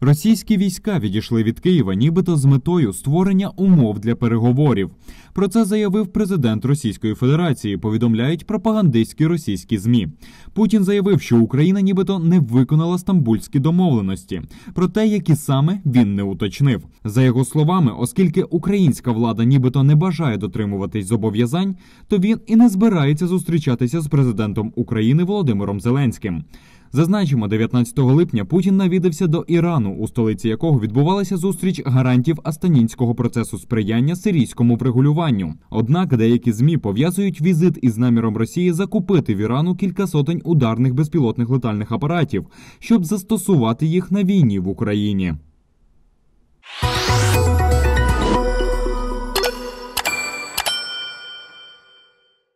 Російські війська відійшли від Києва, нібито з метою створення умов для переговорів. Про це заявив президент Російської Федерації. Повідомляють пропагандистські російські змі. Путін заявив, що Україна нібито не виконала стамбульські домовленості. Про те, які саме він не уточнив. За його словами, оскільки українська влада нібито не бажає дотримуватись зобов'язань, то він і не збирається зустрічатися з президентом України Володимиром Зеленським. Зазначимо, 19 липня Путін навідався до Ірану, у столиці якого відбувалася зустріч гарантів астанінського процесу сприяння сирійському врегулюванню. Однак деякі змі пов'язують візит із наміром Росії закупити в Ірану кілька сотень ударних безпілотних летальних апаратів, щоб застосувати їх на війні в Україні.